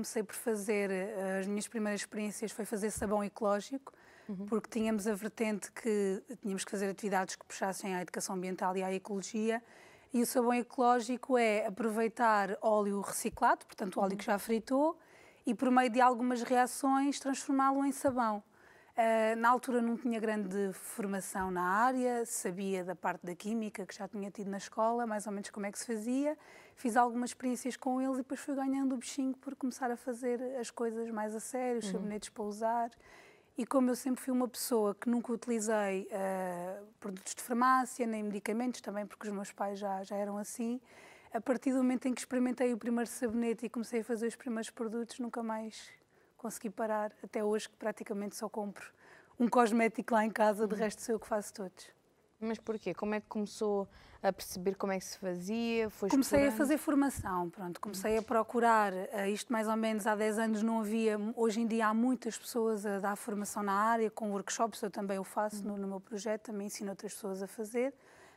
comecei por fazer, eh, as minhas primeiras experiências foi fazer sabão ecológico, uhum. porque tínhamos a vertente que tínhamos que fazer atividades que puxassem à educação ambiental e à ecologia. E o sabão ecológico é aproveitar óleo reciclado, portanto, óleo uhum. que já fritou, e por meio de algumas reações transformá-lo em sabão. Uh, na altura não tinha grande formação na área, sabia da parte da química que já tinha tido na escola, mais ou menos como é que se fazia. Fiz algumas experiências com eles e depois fui ganhando o bichinho por começar a fazer as coisas mais a sério, os uhum. sabonetes para usar. E como eu sempre fui uma pessoa que nunca utilizei uh, produtos de farmácia, nem medicamentos, também porque os meus pais já, já eram assim, a partir do momento em que experimentei o primeiro sabonete e comecei a fazer os primeiros produtos, nunca mais consegui parar até hoje, que praticamente só compro um cosmético lá em casa, de uhum. resto sou eu que faço todos. Mas porquê? Como é que começou a perceber como é que se fazia? Foi comecei explorando? a fazer formação, pronto. Comecei a procurar, eh, isto mais ou menos há 10 anos não havia, hoje em dia há muitas pessoas a dar formação na área, com workshops, eu também o faço uhum. no, no meu projeto, também ensino outras pessoas a fazer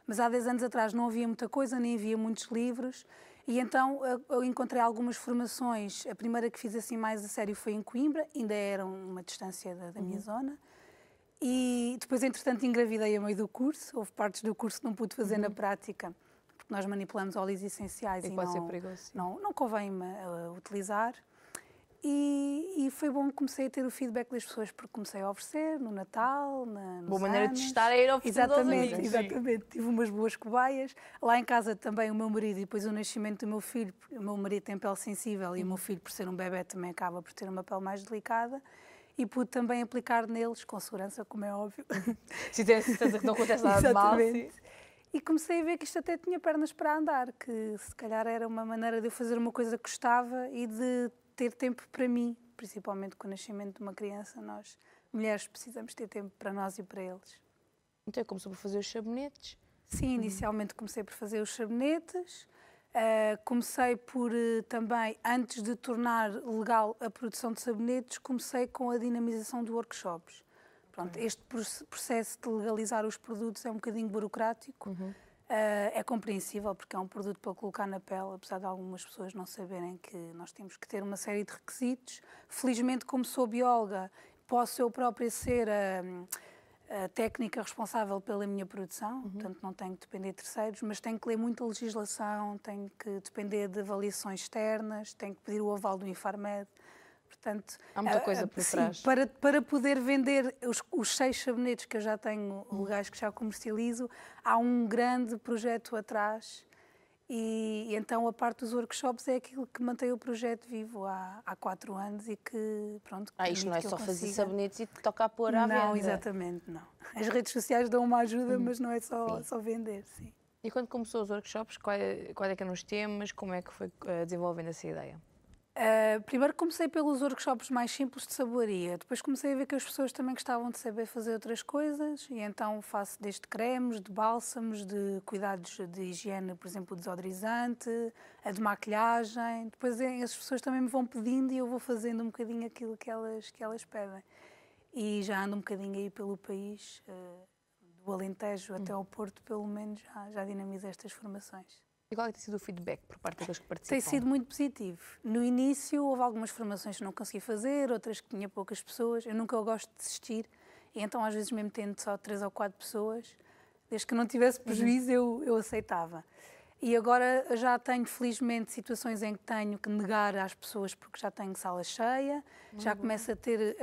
mas há 10 anos atrás não havia muita coisa, nem havia muitos livros. E então eh, eu encontrei algumas formações. A primeira que fiz assim mais a sério foi em Coimbra, ainda era uma distância da, da minha uhum. zona. E depois, entretanto, engravidei a meio do curso. Houve partes do curso que não pude fazer uhum. na prática, porque nós manipulamos óleos essenciais e, e não, não, não, convém me eh, utilizar. E, e, foi bom que comecei a ter o feedback das pessoas, porque comecei a oferecer no Natal, na, nos Boa maneira de testar é ir oferecendo Exatamente, exatamente. Tive umas boas cobaias. Lá em casa também o meu marido e depois o nascimento do meu filho. O meu marido tem pele sensível e o meu filho, por ser um bebê, também acaba por ter uma pele mais delicada e pude também aplicar neles, com segurança, como é óbvio. Se a certeza que não acontece nada de mal. Sim. E comecei a ver que isto até tinha pernas para andar, que se calhar era uma maneira de eu fazer uma coisa que gostava e de ter tempo para mim, principalmente com o nascimento de uma criança, nós, mulheres, precisamos ter tempo para nós e para eles. Então é começou por fazer os sabonetes? Sim, uhum. inicialmente comecei por fazer os sabonetes, uh, comecei por uh, também, antes de tornar legal a produção de sabonetes, comecei com a dinamização de workshops. Pronto, uhum. este processo de legalizar os produtos é um bocadinho burocrático, uhum. Uh, é compreensível porque é um produto para colocar na pele, apesar de algumas pessoas não saberem que nós temos que ter uma série de requisitos. Felizmente, como sou bióloga, posso eu própria ser a, a técnica responsável pela minha produção, uhum. portanto não tenho que depender de terceiros, mas tenho que ler muita legislação, tenho que depender de avaliações externas, tenho que pedir o aval do Infarmed. Portanto, Há muita ah, coisa por sim, trás. Para, para poder vender os, os seis sabonetes que eu já tenho legais, que já comercializo, há um grande projeto atrás. E, e, então a parte dos workshops é aquilo que mantém o projeto vivo há, há quatro anos e que, pronto... Ah, isto não é só consiga. fazer sabonetes e tocar pôr à não, venda. Não, exatamente, não. As redes sociais dão uma ajuda, mas não é só, sim. só vender, sim. E quando começou os workshops, quais, é, quais é que eram os temas, como é que foi ah, desenvolvendo essa ideia? Uh, primeiro comecei pelos workshops mais simples de saboaria, depois comecei a ver que as pessoas também gostavam de saber fazer outras coisas e então faço desde cremes, de bálsamos, de cuidados de higiene, por exemplo, desodorizante, a de maquilhagem. Depois eh, as pessoas também me vão pedindo e eu vou fazendo um bocadinho aquilo que elas, que elas pedem. E já ando um bocadinho aí pelo país, uh, do Alentejo até hum. ao Porto, pelo menos já, já dinamizo estas formações. E qual é que tem sido o feedback por parte daqueles que participam? Tem sido muito positivo. No início houve algumas formações que não consegui fazer, outras que tinha poucas pessoas. Eu nunca gosto de desistir, e então às vezes mesmo tendo só três ou quatro pessoas, desde que não tivesse uhum. prejuízo eu, eu aceitava. E agora já tenho, felizmente, situações em que tenho que negar às pessoas porque já tenho sala cheia, muito já uhum. começo a ter,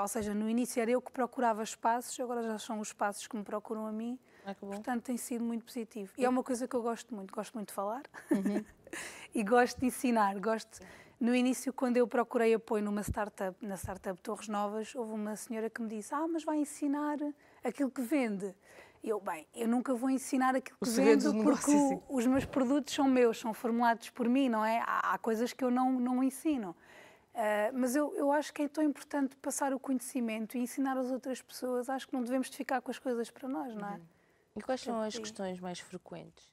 ou seja, no início era eu que procurava espaços, agora já são os espaços que me procuram a mim. Ah, Portanto, tem sido muito positivo. E é uma coisa que eu gosto muito. Gosto muito de falar uhum. e gosto de ensinar. Gosto. No início, quando eu procurei apoio numa startup, na startup Torres Novas, houve uma senhora que me disse: Ah, mas vai ensinar aquilo que vende. E eu, bem, eu nunca vou ensinar aquilo que vendo porque negócio, os meus produtos são meus, são formulados por mim, não é? Há, há coisas que eu não, não ensino. Uh, mas eu, eu acho que é tão importante passar o conhecimento e ensinar às outras pessoas. Acho que não devemos ficar com as coisas para nós, não é? Uhum. E quais são as questões mais frequentes?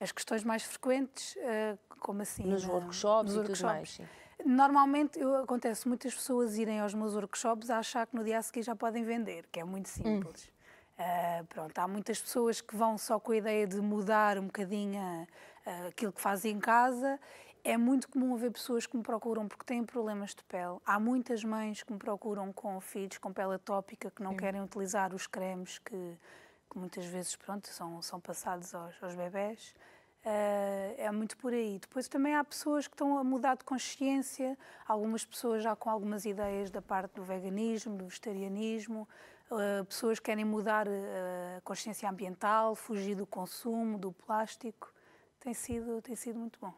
As questões mais frequentes, eh, como assim? Nos workshops nos e workshops. tudo mais, sim. Normalmente eu, acontece muitas pessoas irem aos meus workshops a achar que no dia a seguir já podem vender, que é muito hum. simples. Hum. Uh, pronto, há muitas pessoas que vão só com a ideia de mudar um bocadinho uh, aquilo que fazem em casa. É muito comum haver pessoas que me procuram porque têm problemas de pele. Há muitas mães que me procuram com filhos com pele atópica que não querem utilizar os cremes que, que muitas vezes pronto, são, são passados aos, aos bebés. Uh, é muito por aí. Depois também há pessoas que estão a mudar de consciência, algumas pessoas já com algumas ideias da parte do veganismo, do vegetarianismo, uh, pessoas que querem mudar eh, a uh, consciência ambiental, fugir do consumo, do plástico. Tem sido, tem sido muito bom.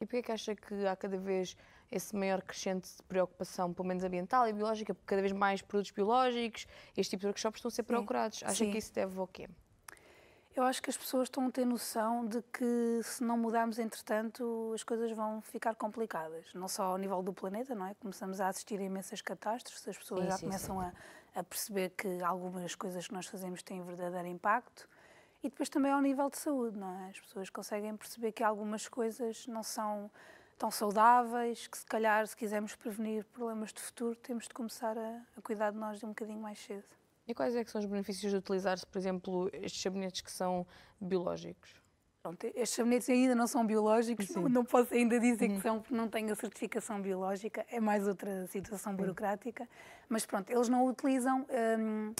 E porquê é que acha que há cada vez esse maior crescente de preocupação, pelo menos ambiental e biológica, porque cada vez mais produtos biológicos, este tipo de workshops estão a ser Sim. procurados. Acha Sim. que isso deve ao quê? Eu acho que as pessoas estão a ter noção de que se não mudarmos, entretanto, as coisas vão ficar complicadas. Não só ao nível do planeta, não é? Começamos a assistir a imensas catástrofes, as pessoas já começam A, a, perceber que algumas coisas que nós fazemos têm verdadeiro impacto. E depois também ao nível de saúde, não é? As pessoas conseguem perceber que algumas coisas não são tão saudáveis, que se calhar, se quisermos prevenir problemas de futuro, temos de começar a, a cuidar de nós de um bocadinho mais cedo. E quais é são os benefícios de utilizar, por exemplo, estes sabonetes que são biológicos? Pronto, estes sabonetes ainda não são biológicos, não, posso ainda dizer Sim. que uhum. são, porque não têm a certificação biológica, é mais outra situação burocrática, Sim. mas pronto, eles não utilizam... Hum,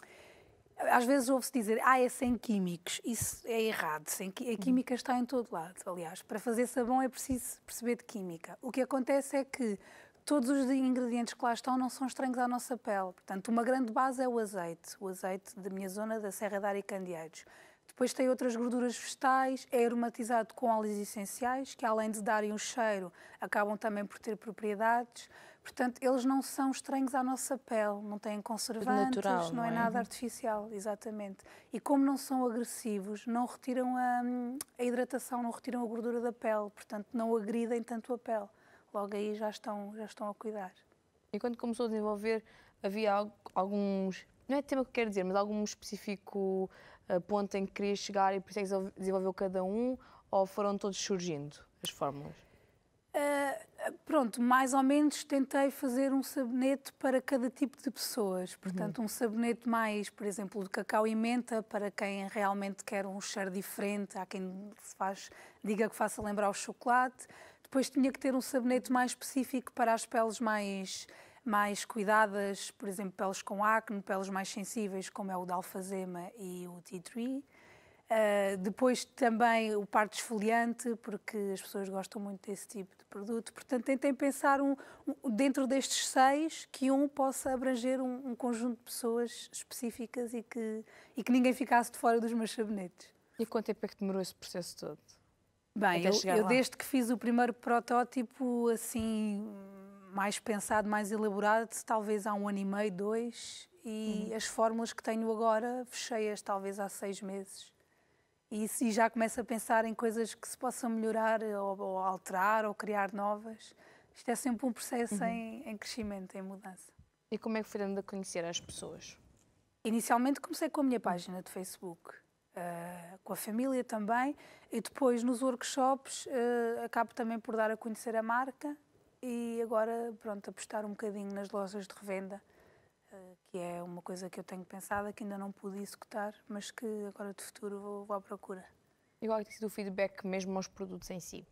às vezes ouve-se dizer, ah, é sem químicos. Isso é errado. Sem, a química uhum. está em todo lado, aliás. Para fazer sabão é preciso perceber de química. O que acontece é que todos os ingredientes que lá estão não são estranhos à nossa pele. Portanto, uma grande base é o azeite. O azeite da minha zona, da Serra da Área e Candeeiros. Depois tem outras gorduras vegetais, é aromatizado com óleos essenciais, que além de darem um cheiro, acabam também por ter propriedades. Portanto, eles não são estranhos à nossa pele, não têm conservantes, Natural, não, é? não, é nada artificial, exatamente. E como não são agressivos, não retiram a, a, hidratação, não retiram a gordura da pele, portanto, não agridem tanto a pele. Logo aí já estão, já estão a cuidar. E quando começou a desenvolver, havia alguns, não é tema que eu quero dizer, mas algum específico eh, ponto em que querias chegar e por isso é que desenvolveu cada um, ou foram todos surgindo as fórmulas? Uh Pronto, mais ou menos tentei fazer um sabonete para cada tipo de pessoas. Portanto, uhum. um sabonete mais, por exemplo, de cacau e menta, para quem realmente quer um cheiro diferente, há quem se faz, diga que faça lembrar o chocolate. Depois tinha que ter um sabonete mais específico para as peles mais, mais cuidadas, por exemplo, peles com acne, peles mais sensíveis, como é o da alfazema e o tea tree. Uh, depois também o parto esfoliante, porque as pessoas gostam muito desse tipo de produto. Portanto, tentem pensar um, um dentro destes seis que um possa abranger um, um, conjunto de pessoas específicas e que, e que ninguém ficasse de fora dos meus sabonetes. E quanto tempo é que demorou esse processo todo? Bem, eu, eu desde que fiz o primeiro protótipo, assim, mais pensado, mais elaborado, talvez há um ano e meio, dois, e hum. as fórmulas que tenho agora fechei-as talvez há seis meses e, e já começa a pensar em coisas que se possam melhorar eh, ou, ou alterar ou criar novas. Isto é sempre um processo uhum. em, em, crescimento, em mudança. E como é que foi dando a conhecer as pessoas? Inicialmente comecei com a minha página de Facebook, uh, com a família também, e depois nos workshops uh, acabo também por dar a conhecer a marca e agora, pronto, apostar um bocadinho nas lojas de revenda eh, que é uma coisa que eu tenho pensado, é que ainda não pude executar, mas que agora de futuro vou, vou à procura. E qual é que tem sido o feedback mesmo aos produtos em si?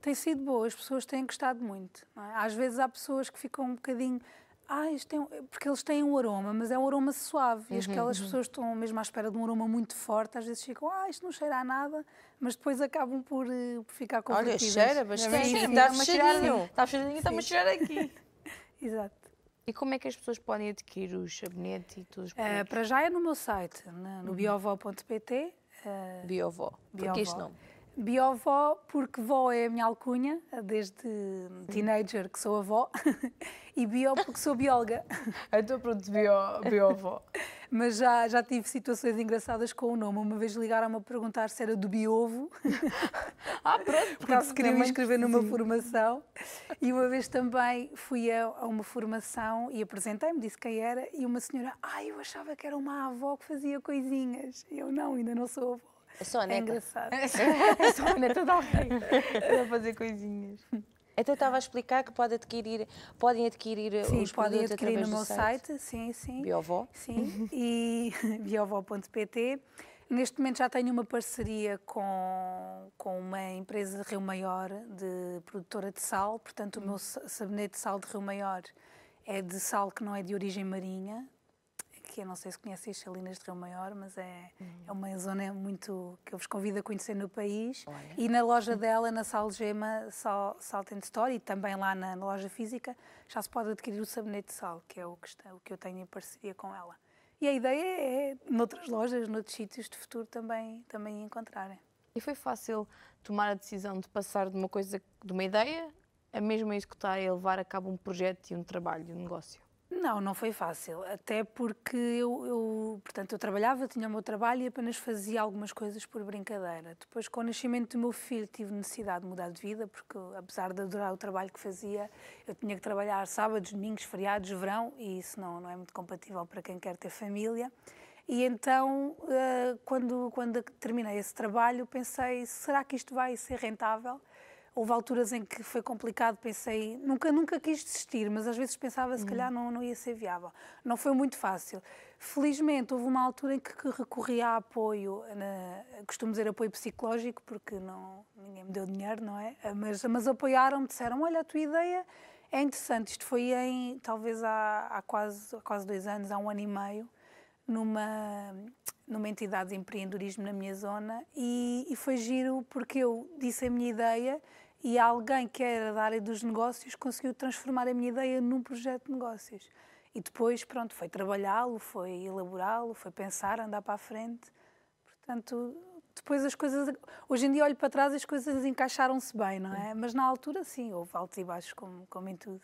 Tem sido boa, as pessoas têm gostado muito. É? Às vezes há pessoas que ficam um bocadinho. Ah, têm, porque eles têm um aroma, mas é um aroma suave. Uhum, e aquelas uhum. pessoas estão mesmo à espera de um aroma muito forte, às vezes ficam, ah, isto não cheira a nada, mas depois acabam por, eh, por ficar com Olha, cheira é bastante, está cheirinho. Está cheirinho, está-me a cheirar aqui. Exato. E como é que as pessoas podem adquirir os sabonetes e todos os eh, produtos? Uh, para já é no meu site, no uhum. biovó.pt. Uh, eh, biovó. Por que este nome? Biovó, porque vó é a minha alcunha, desde teenager que sou avó, e bio porque sou bióloga. então pronto, bio, biovó. Mas já, já tive situações engraçadas com o nome. Uma vez ligaram-me a perguntar se era do biovo ah, pronto, porque se queria me inscrever numa formação. E uma vez também fui a, a uma formação e apresentei-me, disse quem era, e uma senhora, ai, ah, eu achava que era uma avó que fazia coisinhas. Eu não, ainda não sou avó. É só a neta. É engraçado. É só a neta de alguém. fazer coisinhas. Então estava a explicar que pode adquirir, podem adquirir sim, os podem produtos adquirir através no do meu site. site. Sim, sim. Biovó. Sim, e biovó.pt Neste momento já tenho uma parceria com, com uma empresa de Rio Maior, de produtora de sal, portanto hum. o meu hum. sabonete de sal de Rio Maior é de sal que não é de origem marinha, que eu não sei se conhecem as Salinas de Rio Maior, mas é, hum. é uma zona muito que eu vos convido a conhecer no país. Olha. E na loja hum. dela, na Salgema Sal, sal and Store, e também lá na, na loja física, já se pode adquirir o sabonete de sal, que é o que, está, o que eu tenho em parceria com ela. E a ideia é, noutras lojas, noutros sítios de futuro também, também encontrarem. E foi fácil tomar a decisão de passar de uma coisa, de uma ideia, é a mesmo executar e levar a cabo um projeto e um trabalho, um negócio? Não, não foi fácil, até porque eu, eu, portanto, eu trabalhava, tinha o meu trabalho e apenas fazia algumas coisas por brincadeira. Depois, com o nascimento do meu filho, tive necessidade de mudar de vida, porque apesar de adorar o trabalho que fazia, eu tinha que trabalhar sábados, domingos, feriados, verão, e isso não, não é muito compatível para quem quer ter família. E então, eh, quando, quando terminei esse trabalho, pensei, será que isto vai ser rentável? houve alturas em que foi complicado, pensei, nunca, nunca quis desistir, mas às vezes pensava se calhar uhum. não, não ia ser viável. Não foi muito fácil. Felizmente, houve uma altura em que recorri a apoio, na, costumo dizer apoio psicológico, porque não, ninguém me deu dinheiro, não é? Mas, mas apoiaram-me, disseram, olha, a tua ideia é interessante. Isto foi em, talvez, há, há, quase, há quase dois anos, há um ano e meio numa, numa entidade de empreendedorismo na minha zona e, e foi giro porque eu disse a minha ideia e alguém que era da área dos negócios conseguiu transformar a minha ideia num projeto de negócios. E depois, pronto, foi trabalhá-lo, foi elaborá-lo, foi pensar, andar para a frente. Portanto, depois as coisas. Hoje em dia olho para trás e as coisas encaixaram-se bem, não é? Mas na altura, sim, houve altos e baixos, como, como em tudo.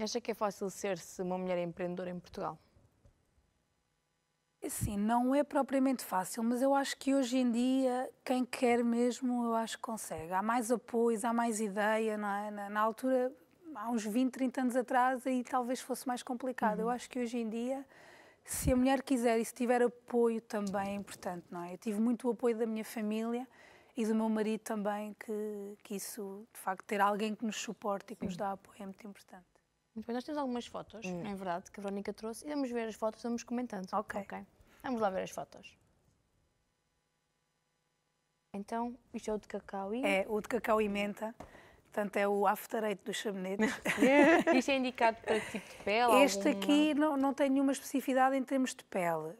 Acha que é fácil ser-se uma mulher empreendedora em Portugal? Sim, não é propriamente fácil, mas eu acho que hoje em dia quem quer mesmo, eu acho que consegue. Há mais apoio, há mais ideia, não é? Na, na altura, há uns 20, 30 anos atrás, aí talvez fosse mais complicado. Uhum. Eu acho que hoje em dia, se a mulher quiser e se tiver apoio também é importante, não é? Eu tive muito o apoio da minha família e do meu marido também, que, que isso, de facto, ter alguém que nos suporte e que Sim. nos dá apoio é muito importante. Muito bem, nós temos algumas fotos, hum. é verdade, que a Verónica trouxe, e vamos ver as fotos, vamos comentando. Ok. okay. Vamos lá ver as fotos. Então, isto é o de cacau e... É, o de cacau e menta. Portanto, é o after-eight dos sabonetes. Isto é indicado para que tipo de pele? Este alguma... aqui não, não tem nenhuma especificidade em termos de pele.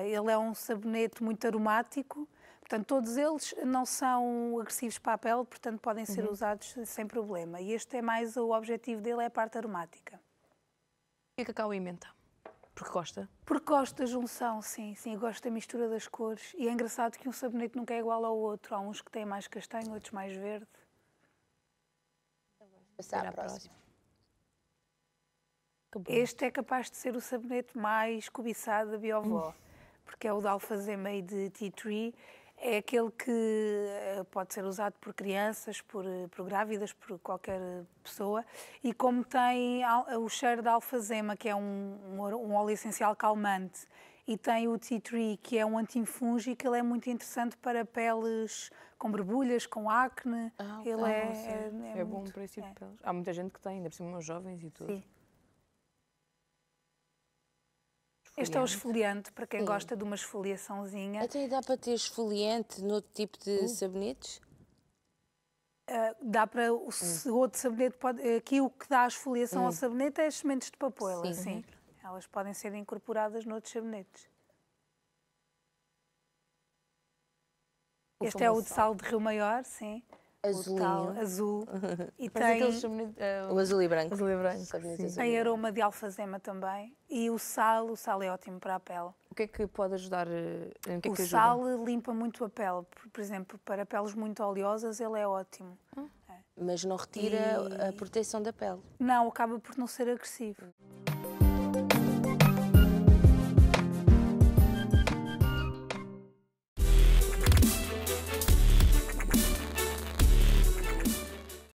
Uh, ele é um sabonete muito aromático, portanto, todos eles não são agressivos para a pele, portanto, podem ser uhum. usados sem problema. E este é mais o objetivo dele, é a parte aromática. E cacau e menta? Porque gosta? Porque gosto da junção, sim, sim, gosto da mistura das cores. E é engraçado que um sabonete nunca é igual ao outro. Há uns que têm mais castanho, outros mais verde. Então passar à próxima. Este é capaz de ser o sabonete mais cobiçado da Biovó, hum. porque é o de alfazema e de tea tree é aquele que eh, pode ser usado por crianças, por, eh, por grávidas, por qualquer eh, pessoa, e como tem o cheiro da alfazema, que é um, um óleo essencial calmante, e tem o tea tree, que é um antifúngico, ele é muito interessante para peles com borbulhas, com acne. Ah, ele ah, é, é, é, é, bom muito, para esse tipo de é. peles. Há muita gente que tem, ainda por cima jovens e tudo. Sim. Este é o esfoliante, para quem Sim. gosta de uma esfoliaçãozinha. Até então, dá para ter esfoliante noutro tipo de hum. sabonetes? Uh, dá para o hum. outro sabonete pode, aqui o que dá a esfoliação ao hum. sabonete é as sementes de papoila, sim. sim. Elas podem ser incorporadas noutros sabonetes. O este é o de sal de Rio Maior, sim azul. azul. e tem uh, o azul e branco. Azul e branco. Sim. Tem aroma de alfazema também. E o sal, o sal é ótimo para a pele. O que é que pode ajudar? Eh, é que o é que sal limpa muito a pele. Por exemplo, para peles muito oleosas, ele é ótimo. Hum. É. Mas não retira e... a proteção da pele. Não, acaba por não ser agressivo.